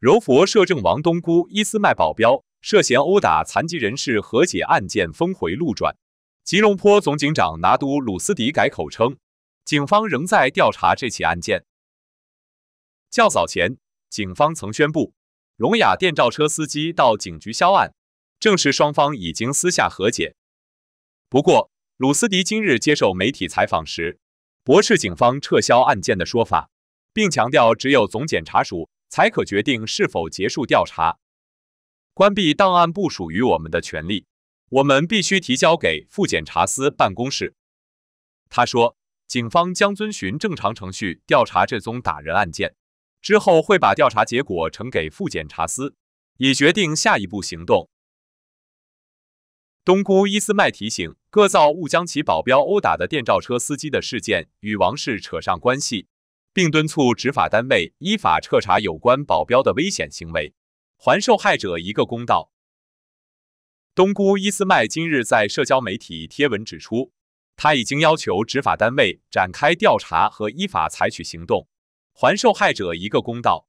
柔佛摄政王东姑伊斯麦保镖涉嫌殴打残疾人士和解案件峰回路转，吉隆坡总警长拿督鲁斯迪改口称，警方仍在调查这起案件。较早前，警方曾宣布聋哑电召车司机到警局销案，证实双方已经私下和解。不过，鲁斯迪今日接受媒体采访时，驳斥警方撤销案件的说法，并强调只有总检察署。才可决定是否结束调查，关闭档案不属于我们的权利，我们必须提交给副检察司办公室。他说，警方将遵循正常程序调查这宗打人案件，之后会把调查结果呈给副检察司，以决定下一步行动。东姑伊斯麦提醒各造物将其保镖殴打的电召车司机的事件与王室扯上关系。并敦促执法单位依法彻查有关保镖的危险行为，还受害者一个公道。东姑伊斯麦今日在社交媒体贴文指出，他已经要求执法单位展开调查和依法采取行动，还受害者一个公道。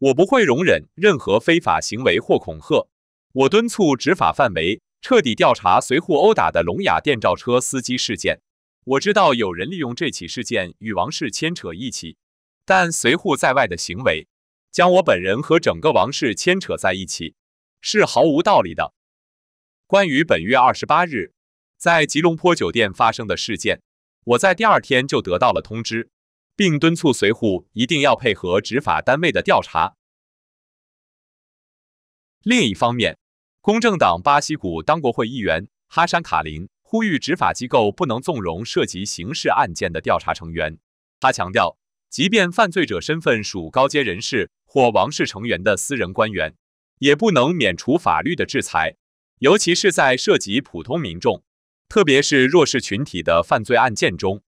我不会容忍任何非法行为或恐吓。我敦促执法范围彻底调查随护殴打的聋哑电召车司机事件。我知道有人利用这起事件与王室牵扯一起，但随扈在外的行为将我本人和整个王室牵扯在一起，是毫无道理的。关于本月二十八日在吉隆坡酒店发生的事件，我在第二天就得到了通知，并敦促随扈一定要配合执法单位的调查。另一方面，公正党巴西古当国会议员哈山卡林。呼吁执法机构不能纵容涉及刑事案件的调查成员。他强调，即便犯罪者身份属高阶人士或王室成员的私人官员，也不能免除法律的制裁，尤其是在涉及普通民众，特别是弱势群体的犯罪案件中。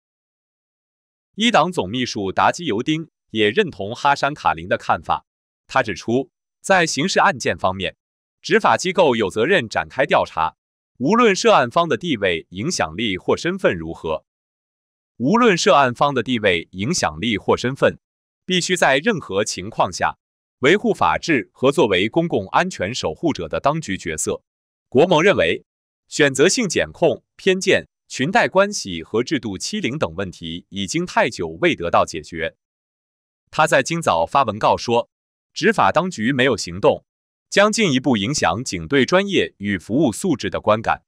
一党总秘书达基尤丁也认同哈山卡林的看法。他指出，在刑事案件方面，执法机构有责任展开调查。无论涉案方的地位、影响力或身份如何，无论涉案方的地位、影响力或身份，必须在任何情况下维护法治和作为公共安全守护者的当局角色。国盟认为，选择性检控、偏见、裙带关系和制度欺凌等问题已经太久未得到解决。他在今早发文告说，执法当局没有行动。将进一步影响警队专业与服务素质的观感，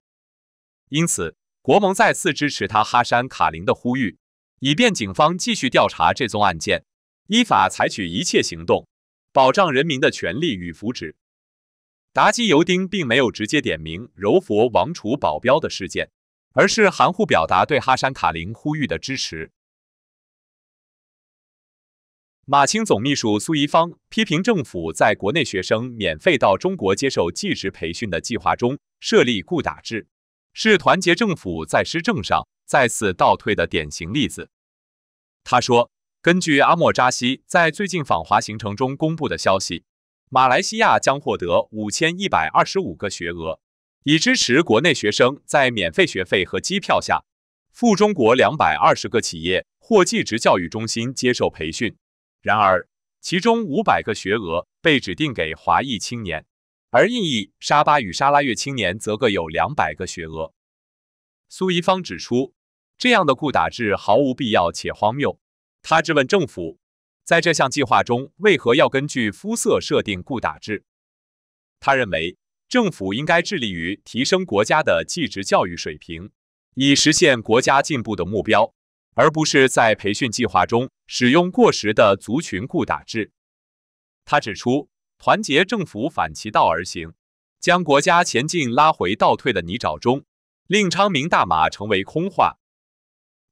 因此国盟再次支持他哈山卡林的呼吁，以便警方继续调查这宗案件，依法采取一切行动，保障人民的权利与福祉。达基尤丁并没有直接点名柔佛王储保镖的事件，而是含糊表达对哈山卡林呼吁的支持。马青总秘书苏怡芳批评政府在国内学生免费到中国接受技职培训的计划中设立顾打制，是团结政府在施政上再次倒退的典型例子。他说，根据阿莫扎西在最近访华行程中公布的消息，马来西亚将获得五千一百二十五个学额，以支持国内学生在免费学费和机票下赴中国两百二十个企业或技职教育中心接受培训。然而，其中五百个学额被指定给华裔青年，而印裔、沙巴与沙拉越青年则各有两百个学额。苏伊芳指出，这样的固打制毫无必要且荒谬。他质问政府，在这项计划中为何要根据肤色设定固打制？他认为，政府应该致力于提升国家的技职教育水平，以实现国家进步的目标，而不是在培训计划中。使用过时的族群固打制，他指出，团结政府反其道而行，将国家前进拉回倒退的泥沼中，令昌明大马成为空话。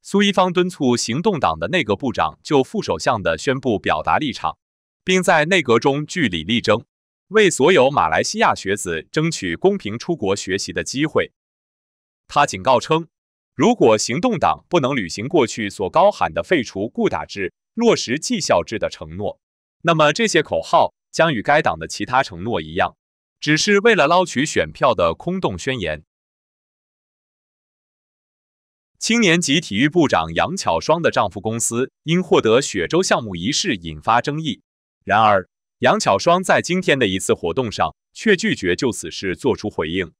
苏一方敦促行动党的内阁部长就副首相的宣布表达立场，并在内阁中据理力争，为所有马来西亚学子争取公平出国学习的机会。他警告称。如果行动党不能履行过去所高喊的废除顾打制、落实绩效制的承诺，那么这些口号将与该党的其他承诺一样，只是为了捞取选票的空洞宣言。青年及体育部长杨巧双的丈夫公司因获得雪州项目一事引发争议，然而杨巧双在今天的一次活动上却拒绝就此事作出回应。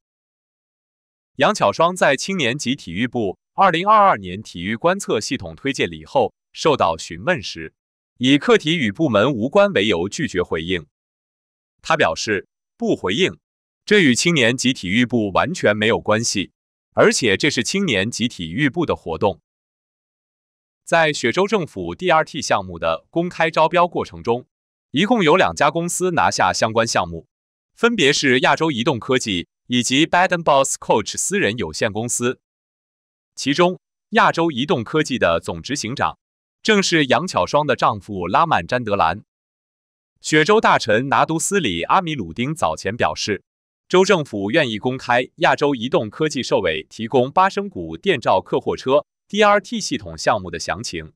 杨巧双在青年及体育部二零二二年体育观测系统推荐礼后受到询问时，以课题与部门无关为由拒绝回应。他表示不回应，这与青年及体育部完全没有关系，而且这是青年及体育部的活动。在雪州政府 DRT 项目的公开招标过程中，一共有两家公司拿下相关项目，分别是亚洲移动科技。以及 Baden Boss Coach 私人有限公司，其中亚洲移动科技的总执行长正是杨巧双的丈夫拉曼詹德兰。雪州大臣拿督斯里阿米鲁丁早前表示，州政府愿意公开亚洲移动科技受委提供八升谷电召客货车 （DRT） 系统项目的详情。